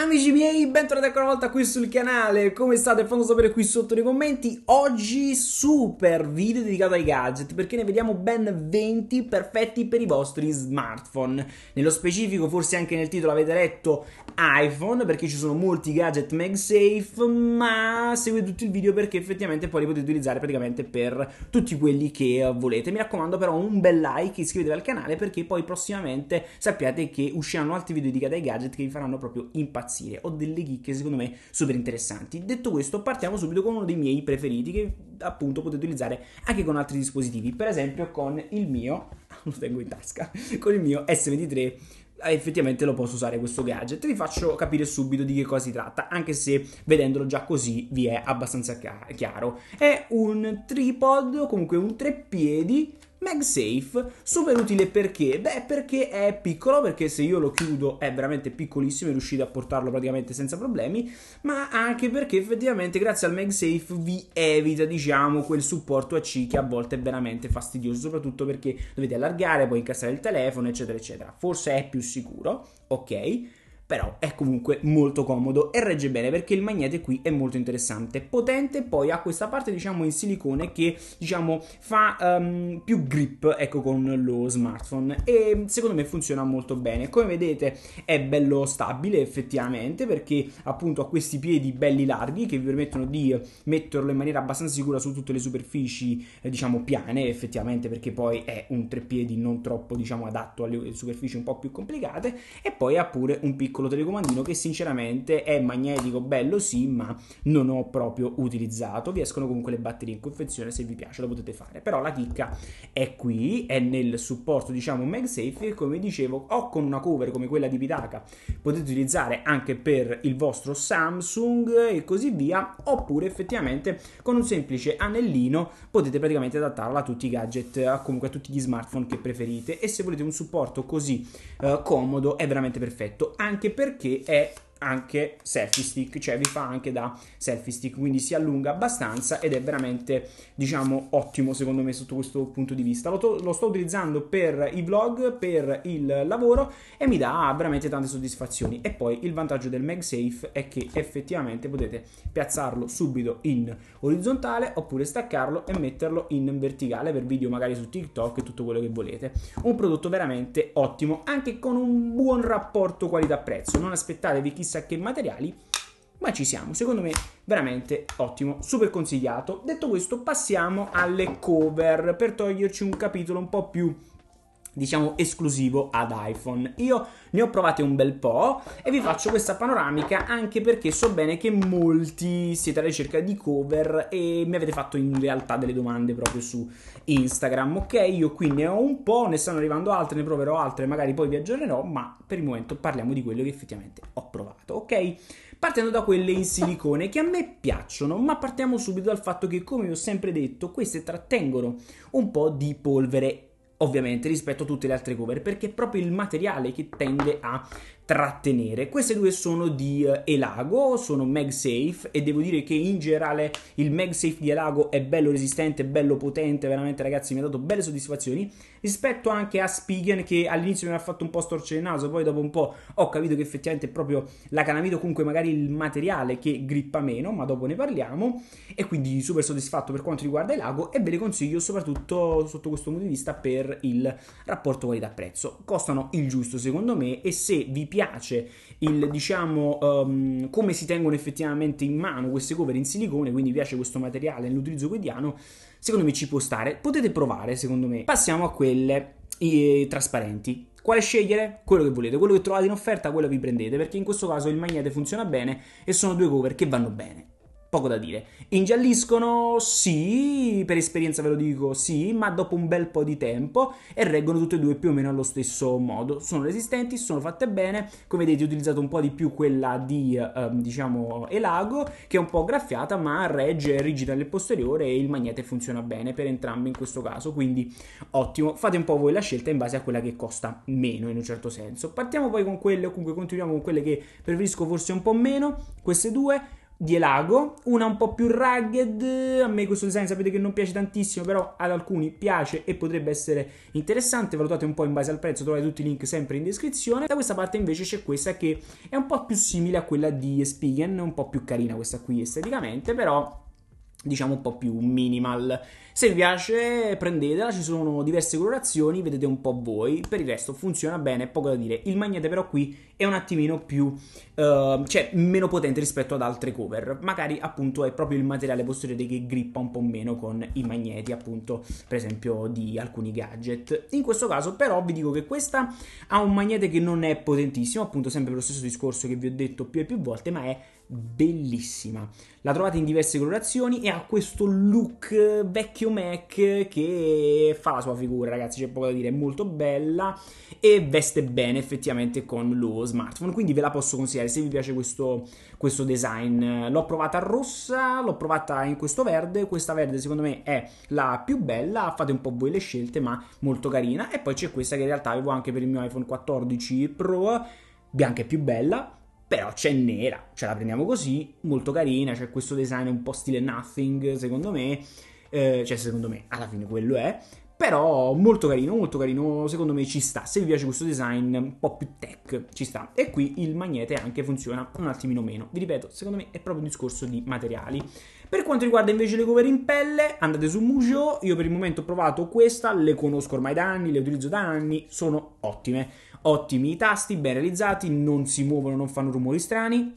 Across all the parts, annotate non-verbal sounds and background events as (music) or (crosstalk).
Amici miei, bentornati ancora una volta qui sul canale, come state? Fammi sapere qui sotto nei commenti Oggi super video dedicato ai gadget perché ne vediamo ben 20 perfetti per i vostri smartphone Nello specifico, forse anche nel titolo avete letto iPhone perché ci sono molti gadget MagSafe Ma seguite tutto il video perché effettivamente poi li potete utilizzare praticamente per tutti quelli che volete Mi raccomando però un bel like, iscrivetevi al canale perché poi prossimamente sappiate che usciranno altri video dedicati ai gadget che vi faranno proprio impazzire impazzire. Ho delle chicche secondo me super interessanti. Detto questo, partiamo subito con uno dei miei preferiti che appunto potete utilizzare anche con altri dispositivi, per esempio con il mio, (laughs) lo tengo in tasca, con il mio S23 eh, effettivamente lo posso usare questo gadget. Vi faccio capire subito di che cosa si tratta, anche se vedendolo già così vi è abbastanza chiaro. È un tripod, comunque un treppiedi MagSafe, super utile perché? Beh, perché è piccolo, perché se io lo chiudo è veramente piccolissimo e riuscite a portarlo praticamente senza problemi, ma anche perché effettivamente grazie al MagSafe vi evita, diciamo, quel supporto a C che a volte è veramente fastidioso, soprattutto perché dovete allargare, poi incassare il telefono, eccetera, eccetera. Forse è più sicuro, ok? però è comunque molto comodo e regge bene perché il magnete qui è molto interessante. Potente, poi ha questa parte diciamo in silicone che diciamo fa um, più grip ecco con lo smartphone e secondo me funziona molto bene. Come vedete è bello stabile effettivamente perché appunto ha questi piedi belli larghi che vi permettono di metterlo in maniera abbastanza sicura su tutte le superfici eh, diciamo piane effettivamente perché poi è un treppiedi non troppo diciamo adatto alle superfici un po' più complicate e poi ha pure un piccolo piccolo telecomandino che sinceramente è magnetico, bello sì, ma non ho proprio utilizzato. Vi escono comunque le batterie in confezione, se vi piace lo potete fare. Però la chicca è qui, è nel supporto diciamo MagSafe e come dicevo o con una cover come quella di Pitaka potete utilizzare anche per il vostro Samsung e così via, oppure effettivamente con un semplice anellino potete praticamente adattarla a tutti i gadget, comunque a tutti gli smartphone che preferite e se volete un supporto così eh, comodo è veramente perfetto anche anche perché è anche selfie stick, cioè vi fa anche da selfie stick, quindi si allunga abbastanza ed è veramente, diciamo, ottimo secondo me sotto questo punto di vista. Lo, to- lo sto utilizzando per i vlog, per il lavoro e mi dà veramente tante soddisfazioni. E poi il vantaggio del MagSafe è che effettivamente potete piazzarlo subito in orizzontale oppure staccarlo e metterlo in verticale per video magari su TikTok e tutto quello che volete. Un prodotto veramente ottimo, anche con un buon rapporto qualità-prezzo. Non aspettatevi chissà chissà che materiali, ma ci siamo. Secondo me veramente ottimo, super consigliato. Detto questo, passiamo alle cover per toglierci un capitolo un po' più diciamo esclusivo ad iPhone. Io ne ho provate un bel po' e vi faccio questa panoramica anche perché so bene che molti siete alla ricerca di cover e mi avete fatto in realtà delle domande proprio su Instagram. Ok, io qui ne ho un po', ne stanno arrivando altre, ne proverò altre, magari poi vi aggiornerò, ma per il momento parliamo di quello che effettivamente ho provato. Ok? Partendo da quelle in silicone che a me piacciono, ma partiamo subito dal fatto che come vi ho sempre detto, queste trattengono un po' di polvere ovviamente rispetto a tutte le altre cover perché è proprio il materiale che tende a trattenere. Queste due sono di eh, Elago, sono MagSafe e devo dire che in generale il MagSafe di Elago è bello resistente, bello potente, veramente ragazzi mi ha dato belle soddisfazioni rispetto anche a Spigen che all'inizio mi ha fatto un po' storcere il naso, poi dopo un po' ho capito che effettivamente è proprio la canamito comunque magari il materiale che grippa meno, ma dopo ne parliamo e quindi super soddisfatto per quanto riguarda Elago e ve le consiglio soprattutto sotto questo punto di vista per il rapporto qualità-prezzo. Costano il giusto secondo me e se vi piace piace il, diciamo, um, come si tengono effettivamente in mano queste cover in silicone, quindi piace questo materiale nell'utilizzo quotidiano, secondo me ci può stare. Potete provare, secondo me. Passiamo a quelle eh, trasparenti. Quale scegliere? Quello che volete, quello che trovate in offerta, quello vi prendete, perché in questo caso il magnete funziona bene e sono due cover che vanno bene poco da dire. Ingialliscono? Sì, per esperienza ve lo dico, sì, ma dopo un bel po' di tempo e reggono tutte e due più o meno allo stesso modo. Sono resistenti, sono fatte bene, come vedete ho utilizzato un po' di più quella di, eh, diciamo, Elago, che è un po' graffiata, ma regge rigida nel posteriore e il magnete funziona bene per entrambi in questo caso, quindi ottimo. Fate un po' voi la scelta in base a quella che costa meno in un certo senso. Partiamo poi con quelle, o comunque continuiamo con quelle che preferisco forse un po' meno, queste due di Elago, una un po' più rugged, a me questo design sapete che non piace tantissimo, però ad alcuni piace e potrebbe essere interessante, valutate un po' in base al prezzo, trovate tutti i link sempre in descrizione. Da questa parte invece c'è questa che è un po' più simile a quella di Spigen, un po' più carina questa qui esteticamente, però diciamo un po' più minimal. Se vi piace prendetela, ci sono diverse colorazioni, vedete un po' voi, per il resto funziona bene, poco da dire. Il magnete però qui è un attimino più, uh, cioè meno potente rispetto ad altre cover, magari appunto è proprio il materiale posteriore che grippa un po' meno con i magneti appunto per esempio di alcuni gadget. In questo caso però vi dico che questa ha un magnete che non è potentissimo, appunto sempre per lo stesso discorso che vi ho detto più e più volte, ma è bellissima. La trovate in diverse colorazioni e ha questo look eh, vecchio Mac che fa la sua figura, ragazzi, c'è poco da dire, è molto bella e veste bene effettivamente con lo smartphone, quindi ve la posso consigliare se vi piace questo, questo design. L'ho provata rossa, l'ho provata in questo verde, questa verde secondo me è la più bella, fate un po' voi le scelte, ma molto carina. E poi c'è questa che in realtà avevo anche per il mio iPhone 14 Pro, bianca e più bella però c'è nera, ce la prendiamo così, molto carina, c'è questo design un po' stile nothing, secondo me. Eh, cioè, secondo me, alla fine quello è. Però molto carino, molto carino, secondo me ci sta. Se vi piace questo design un po' più tech, ci sta. E qui il magnete anche funziona un attimino meno. Vi ripeto, secondo me è proprio un discorso di materiali. Per quanto riguarda invece le cover in pelle, andate su Mujo. Io per il momento ho provato questa, le conosco ormai da anni, le utilizzo da anni, sono ottime. Ottimi i tasti, ben realizzati, non si muovono, non fanno rumori strani.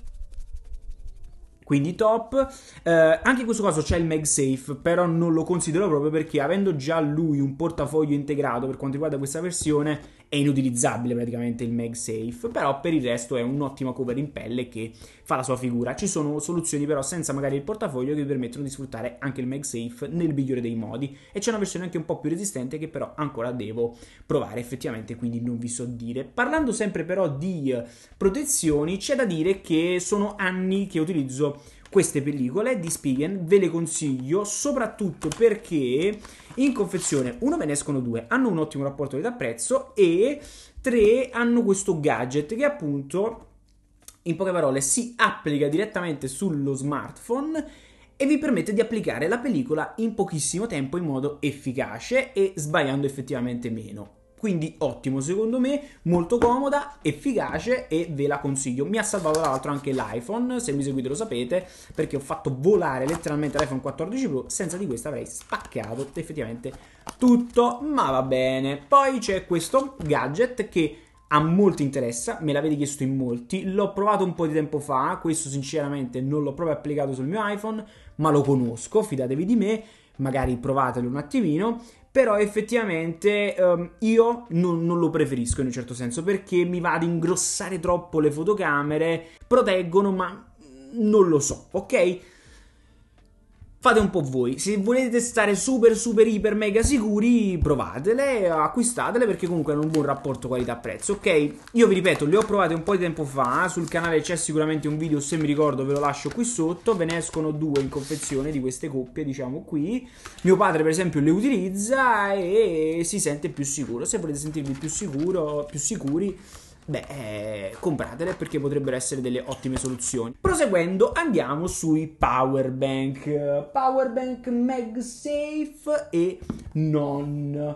Quindi top. Eh, anche in questo caso c'è il MagSafe, però non lo considero proprio perché avendo già lui un portafoglio integrato per quanto riguarda questa versione, è inutilizzabile praticamente il MagSafe, però per il resto è un'ottima cover in pelle che fa la sua figura. Ci sono soluzioni però senza magari il portafoglio che vi permettono di sfruttare anche il MagSafe nel migliore dei modi e c'è una versione anche un po' più resistente che però ancora devo provare effettivamente, quindi non vi so dire. Parlando sempre però di protezioni, c'è da dire che sono anni che utilizzo queste pellicole di Spigen ve le consiglio soprattutto perché in confezione uno ve ne escono due, hanno un ottimo rapporto di prezzo e tre hanno questo gadget che appunto in poche parole si applica direttamente sullo smartphone e vi permette di applicare la pellicola in pochissimo tempo in modo efficace e sbagliando effettivamente meno quindi ottimo secondo me, molto comoda, efficace e ve la consiglio. Mi ha salvato tra l'altro anche l'iPhone, se mi seguite lo sapete, perché ho fatto volare letteralmente l'iPhone 14 Pro, senza di questa avrei spaccato effettivamente tutto, ma va bene. Poi c'è questo gadget che a molti interessa, me l'avete chiesto in molti, l'ho provato un po' di tempo fa, questo sinceramente non l'ho proprio applicato sul mio iPhone, ma lo conosco, fidatevi di me, magari provatelo un attimino però effettivamente um, io non, non, lo preferisco in un certo senso perché mi va ad ingrossare troppo le fotocamere, proteggono ma non lo so, ok? Fate un po' voi, se volete stare super super iper mega sicuri provatele, acquistatele perché comunque hanno un buon rapporto qualità-prezzo, ok? Io vi ripeto, le ho provate un po' di tempo fa, sul canale c'è sicuramente un video, se mi ricordo ve lo lascio qui sotto, ve ne escono due in confezione di queste coppie, diciamo qui, mio padre per esempio le utilizza e si sente più sicuro, se volete sentirvi più sicuro, più sicuri beh, eh, compratele perché potrebbero essere delle ottime soluzioni. Proseguendo, andiamo sui power bank, power bank MagSafe e non.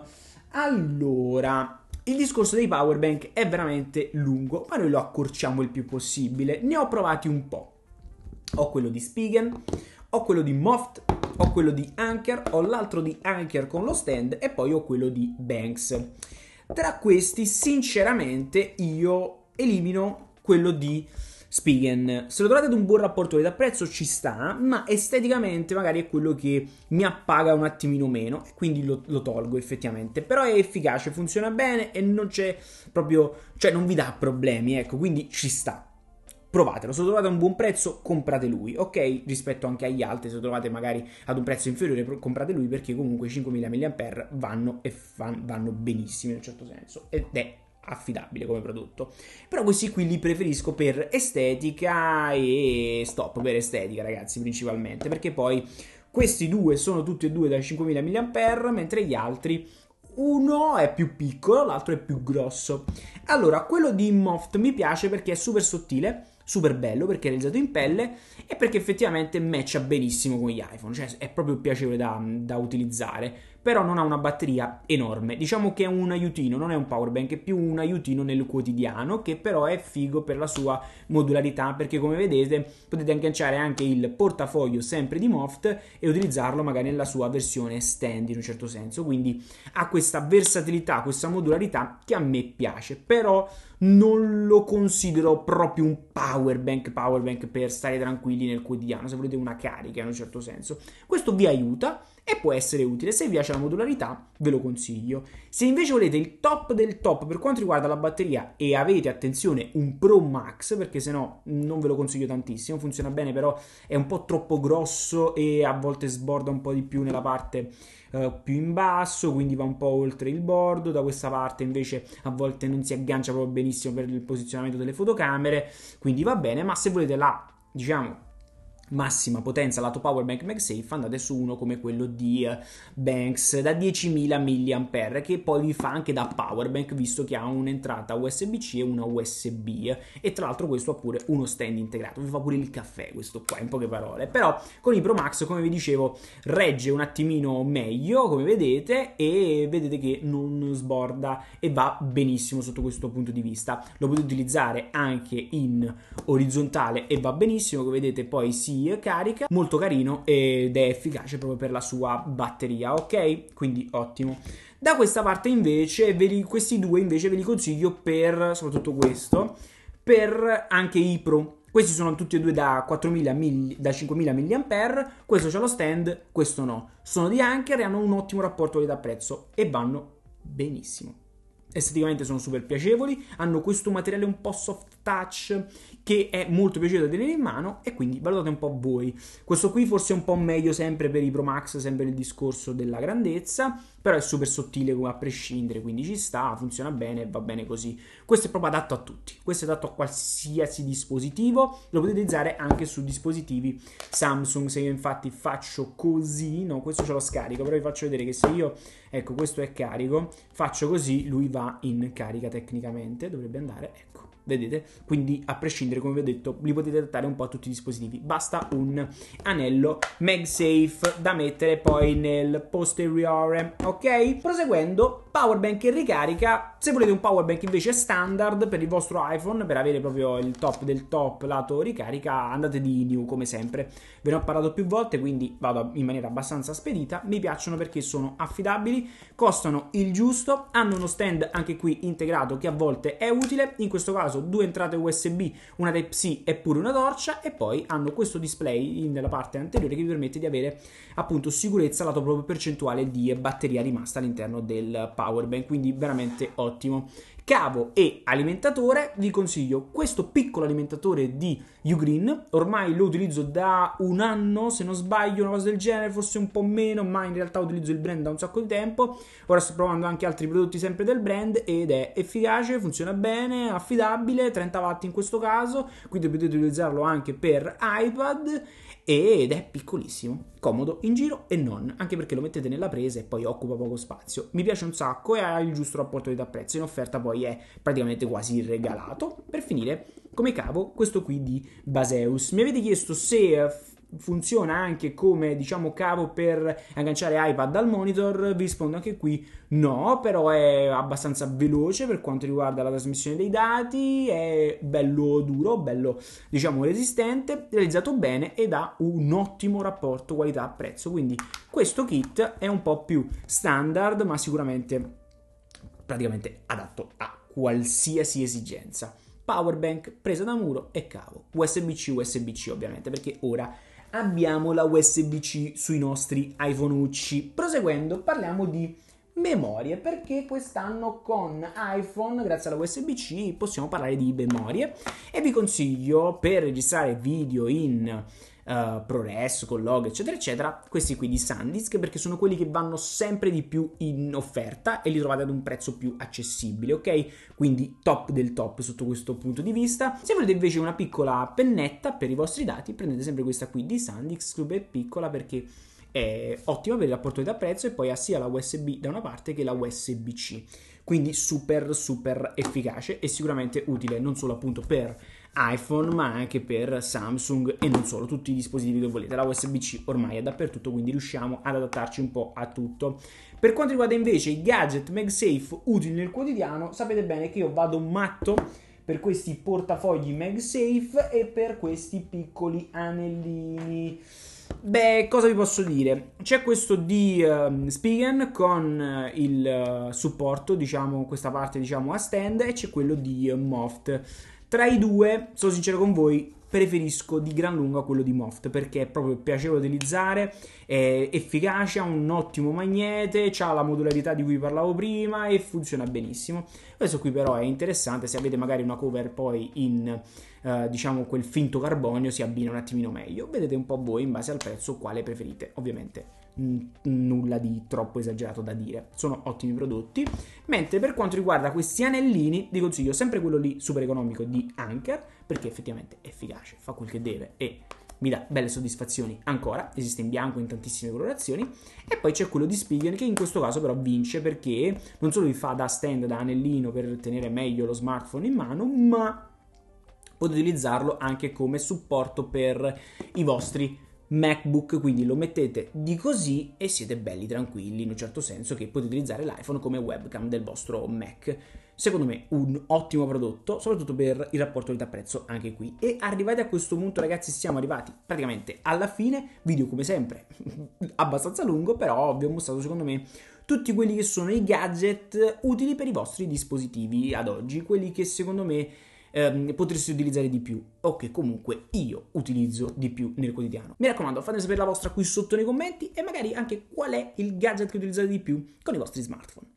Allora, il discorso dei power bank è veramente lungo, ma noi lo accorciamo il più possibile. Ne ho provati un po'. Ho quello di Spigen, ho quello di Moft, ho quello di Anker, ho l'altro di Anker con lo stand e poi ho quello di Banks. Tra questi, sinceramente, io elimino quello di Spigen. Se lo trovate ad un buon rapporto qualità-prezzo ci sta, ma esteticamente magari è quello che mi appaga un attimino meno, quindi lo, lo, tolgo effettivamente. Però è efficace, funziona bene e non c'è proprio, cioè non vi dà problemi, ecco, quindi ci sta provatelo. Se lo trovate a un buon prezzo, comprate lui, ok? Rispetto anche agli altri, se lo trovate magari ad un prezzo inferiore, comprate lui perché comunque 5000 mAh vanno, e fan, vanno benissimo in un certo senso ed è affidabile come prodotto. Però questi qui li preferisco per estetica e stop, per estetica ragazzi principalmente, perché poi questi due sono tutti e due da 5000 mAh, mentre gli altri uno è più piccolo, l'altro è più grosso. Allora, quello di Moft mi piace perché è super sottile super bello perché è realizzato in pelle e perché effettivamente matcha benissimo con gli iPhone, cioè è proprio piacevole da, da utilizzare però non ha una batteria enorme. Diciamo che è un aiutino, non è un power bank, è più un aiutino nel quotidiano che però è figo per la sua modularità perché come vedete potete agganciare anche il portafoglio sempre di Moft e utilizzarlo magari nella sua versione stand in un certo senso, quindi ha questa versatilità, questa modularità che a me piace, però non lo considero proprio un power bank, power bank per stare tranquilli nel quotidiano, se volete una carica in un certo senso. Questo vi aiuta e può essere utile. Se vi piace la modularità ve lo consiglio. Se invece volete il top del top per quanto riguarda la batteria e avete attenzione un Pro Max perché sennò non ve lo consiglio tantissimo, funziona bene però è un po' troppo grosso e a volte sborda un po' di più nella parte uh, più in basso, quindi va un po' oltre il bordo, da questa parte invece a volte non si aggancia proprio benissimo per il posizionamento delle fotocamere, quindi va bene, ma se volete la diciamo massima potenza lato power bank MagSafe andate su uno come quello di eh, Banks da 10.000 mAh che poi vi fa anche da power bank visto che ha un'entrata USB-C e una USB e tra l'altro questo ha pure uno stand integrato vi fa pure il caffè questo qua in poche parole però con i Pro Max come vi dicevo regge un attimino meglio come vedete e vedete che non sborda e va benissimo sotto questo punto di vista lo potete utilizzare anche in orizzontale e va benissimo come vedete poi si carica, molto carino ed è efficace proprio per la sua batteria, ok? Quindi ottimo. Da questa parte invece, li, questi due invece ve li consiglio per, soprattutto questo, per anche i pro. Questi sono tutti e due da, 4000 da 5000 mAh, questo c'è lo stand, questo no. Sono di Anker e hanno un ottimo rapporto qualità-prezzo e vanno benissimo. Esteticamente sono super piacevoli, hanno questo materiale un po' soft touch che è molto piacevole da tenere in mano e quindi valutate un po' voi. Questo qui forse è un po' meglio sempre per i Pro Max, sempre il discorso della grandezza, però è super sottile a prescindere, quindi ci sta, funziona bene, va bene così. Questo è proprio adatto a tutti, questo è adatto a qualsiasi dispositivo, lo potete utilizzare anche su dispositivi Samsung, se io infatti faccio così, no, questo ce lo scarico, però vi faccio vedere che se io, ecco, questo è carico, faccio così, lui va in carica tecnicamente, dovrebbe andare, ecco vedete? Quindi a prescindere, come vi ho detto, li potete adattare un po' a tutti i dispositivi. Basta un anello MagSafe da mettere poi nel posteriore, ok? Proseguendo, powerbank e ricarica. Se volete un powerbank invece standard per il vostro iPhone, per avere proprio il top del top lato ricarica, andate di New come sempre. Ve ne ho parlato più volte, quindi vado in maniera abbastanza spedita. Mi piacciono perché sono affidabili, costano il giusto, hanno uno stand anche qui integrato che a volte è utile, in questo caso caso due entrate USB, una Type-C e pure una torcia e poi hanno questo display nella parte anteriore che vi permette di avere appunto sicurezza lato proprio percentuale di batteria rimasta all'interno del powerbank, quindi veramente ottimo cavo e alimentatore, vi consiglio questo piccolo alimentatore di Ugreen, ormai lo utilizzo da un anno, se non sbaglio, una cosa del genere, forse un po' meno, ma in realtà utilizzo il brand da un sacco di tempo, ora sto provando anche altri prodotti sempre del brand ed è efficace, funziona bene, affidabile, 30 watt in questo caso, quindi potete utilizzarlo anche per iPad ed è piccolissimo, comodo in giro e non, anche perché lo mettete nella presa e poi occupa poco spazio. Mi piace un sacco e ha il giusto rapporto di prezzo in offerta poi è praticamente quasi regalato. Per finire, come cavo, questo qui di Baseus. Mi avete chiesto se eh, funziona anche come diciamo cavo per agganciare iPad al monitor, vi rispondo anche qui no, però è abbastanza veloce per quanto riguarda la trasmissione dei dati, è bello duro, bello diciamo resistente, realizzato bene ed ha un ottimo rapporto qualità-prezzo, quindi questo kit è un po' più standard, ma sicuramente praticamente adatto a qualsiasi esigenza powerbank, presa da muro e cavo. USB-C, USB-C ovviamente, perché ora abbiamo la USB-C sui nostri iPhoneucci. Proseguendo, parliamo di memorie perché quest'anno con iPhone grazie alla USB-C possiamo parlare di memorie e vi consiglio per registrare video in uh, eh, ProRes, Collog, eccetera, eccetera, questi qui di Sandisk, perché sono quelli che vanno sempre di più in offerta e li trovate ad un prezzo più accessibile, ok? Quindi top del top sotto questo punto di vista. Se volete invece una piccola pennetta per i vostri dati, prendete sempre questa qui di Sandisk, Club è piccola perché è ottima per il rapporto di prezzo e poi ha sia la USB da una parte che la USB-C. Quindi super super efficace e sicuramente utile non solo appunto per iPhone ma anche per Samsung e non solo, tutti i dispositivi che volete. La USB-C ormai è dappertutto, quindi riusciamo ad adattarci un po' a tutto. Per quanto riguarda invece i gadget MagSafe utili nel quotidiano, sapete bene che io vado matto per questi portafogli MagSafe e per questi piccoli anellini. Beh, cosa vi posso dire? C'è questo di uh, ehm, Spigen con uh, il eh, supporto, diciamo, questa parte diciamo a stand e c'è quello di uh, Moft tra i due, sono sincero con voi, preferisco di gran lunga quello di Moft perché è proprio piacevole da utilizzare, è efficace, ha un ottimo magnete, ha la modularità di cui parlavo prima e funziona benissimo. Questo qui però è interessante, se avete magari una cover poi in eh, diciamo quel finto carbonio si abbina un attimino meglio. Vedete un po' voi in base al prezzo quale preferite, ovviamente nulla di troppo esagerato da dire. Sono ottimi prodotti. Mentre per quanto riguarda questi anellini, vi consiglio sempre quello lì super economico di Anker, perché effettivamente è efficace, fa quel che deve e mi dà belle soddisfazioni ancora. Esiste in bianco in tantissime colorazioni. E poi c'è quello di Spigen, che in questo caso però vince perché non solo vi fa da stand, da anellino per tenere meglio lo smartphone in mano, ma potete utilizzarlo anche come supporto per i vostri MacBook, quindi lo mettete di così e siete belli tranquilli, in un certo senso che potete utilizzare l'iPhone come webcam del vostro Mac. Secondo me un ottimo prodotto, soprattutto per il rapporto di prezzo anche qui. E arrivati a questo punto ragazzi siamo arrivati praticamente alla fine, video come sempre (laughs) abbastanza lungo, però vi ho mostrato secondo me tutti quelli che sono i gadget utili per i vostri dispositivi ad oggi, quelli che secondo me ehm, potresti utilizzare di più o che comunque io utilizzo di più nel quotidiano. Mi raccomando, fatemi sapere la vostra qui sotto nei commenti e magari anche qual è il gadget che utilizzate di più con i vostri smartphone.